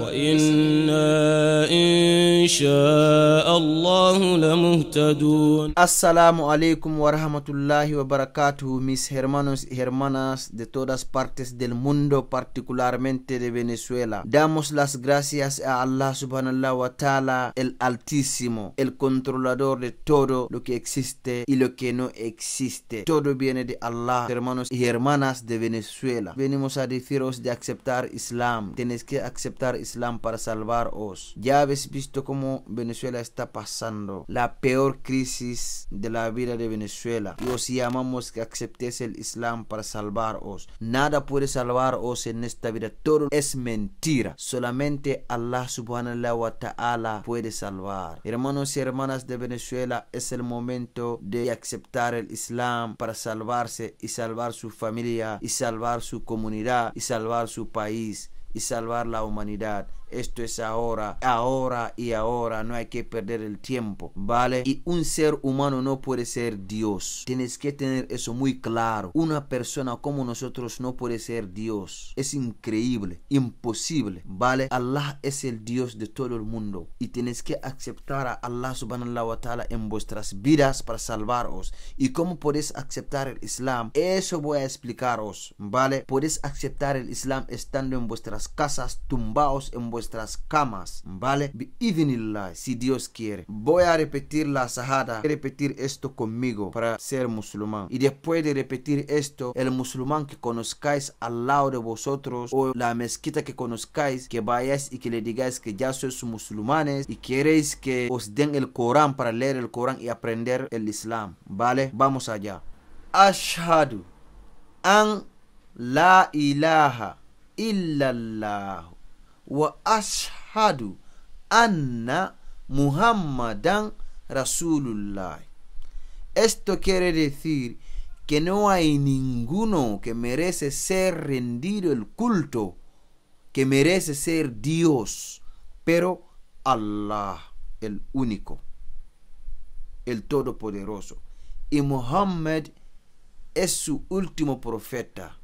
وإنا شاء الله لمهتدون السلام عليكم ورحمة wa وبركاته mis hermanos y hermanas de todas partes del mundo particularmente de Venezuela damos las gracias a Allah subhanahu wa ta'ala el altísimo el controlador de todo lo que existe y lo que no existe todo viene de Allah hermanos y hermanas de Venezuela venimos a deciros de aceptar Islam tienes que aceptar Islam para salvaros ya habéis visto Venezuela está pasando la peor crisis de la vida de Venezuela. Y os llamamos que aceptéis el Islam para salvaros. Nada puede salvaros en esta vida. Todo es mentira. Solamente Allah subhanahu wa ta'ala puede salvar. Hermanos y hermanas de Venezuela, es el momento de aceptar el Islam para salvarse y salvar su familia y salvar su comunidad y salvar su país salvar la humanidad. Esto es ahora, ahora y ahora. No hay que perder el tiempo, ¿vale? Y un ser humano no puede ser Dios. Tienes que tener eso muy claro. Una persona como nosotros no puede ser Dios. Es increíble, imposible, ¿vale? Allah es el Dios de todo el mundo. Y tienes que aceptar a Allah subhanahu wa ta'ala en vuestras vidas para salvaros. ¿Y cómo podéis aceptar el Islam? Eso voy a explicaros, ¿vale? Podéis aceptar el Islam estando en vuestras casas, tumbaos en vuestras camas, ¿vale? si Dios quiere. Voy a repetir la sahada, repetir esto conmigo para ser musulmán. Y después de repetir esto, el musulmán que conozcáis al lado de vosotros o la mezquita que conozcáis, que vayáis y que le digáis que ya sois musulmanes y queréis que os den el Corán para leer el Corán y aprender el Islam, ¿vale? Vamos allá. Ashhadu an la ilaha illallah wa ashadu anna Muhammadan Rasulullah. Esto quiere decir que no hay ninguno que merece ser rendido el culto, que merece ser Dios, pero Allah, el único, el todopoderoso. Y Muhammad es su último profeta.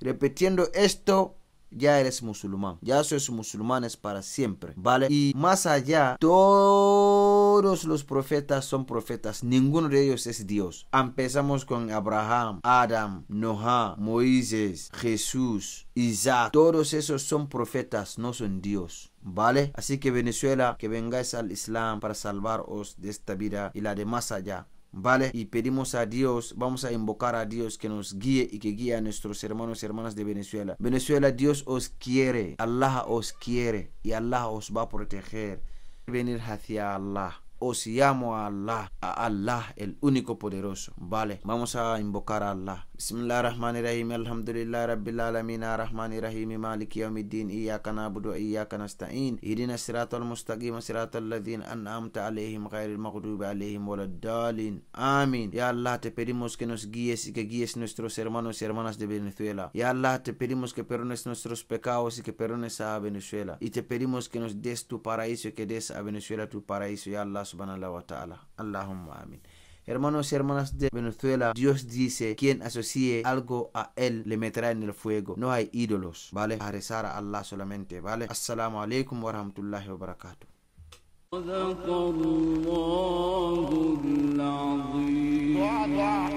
Repetiendo esto, ya eres musulmán. Ya sois musulmanes para siempre, ¿vale? Y más allá, todos los profetas son profetas. Ninguno de ellos es Dios. Empezamos con Abraham, Adam, Noah, Moisés, Jesús, Isaac. Todos esos son profetas, no son Dios. ¿Vale? Así que Venezuela, que vengáis al Islam para salvaros de esta vida y la de más allá. ¿vale? Y pedimos a Dios, vamos a invocar a Dios que nos guíe y que guíe a nuestros hermanos y hermanas de Venezuela. Venezuela, Dios os quiere, Allah os quiere y Allah os va a proteger. Venir hacia Allah o si a Allah, a Allah, el único poderoso. Vale, vamos a invocar a Allah. Bismillah ar rahim alhamdulillah rabbil alamin, ar-Rahman ar-Rahim, maliki yawmiddin, iyyaka na'budu wa iyyaka nasta'in, ihdina siratal mustaqim, siratal ladzina an'amta 'alayhim, ghayril maghdubi Amin. waladdallin. Amin. Ya Allah, te pedimos que nos guíes y que guíes nuestros hermanos y hermanas de Venezuela. Ya Allah, te pedimos que perdones nuestros pecados y que perdones a Venezuela. Y te pedimos que nos des tu paraíso y que des a Venezuela tu paraíso, ya Allah ta'ala. Allahumma amin. Hermanos y hermanas de Venezuela, Dios dice, quien asocie algo a Él le meterá en el fuego. No hay ídolos, ¿vale? A rezar a Allah solamente, ¿vale? Assalamu alaikum wa rahmatullahi wa barakatuh.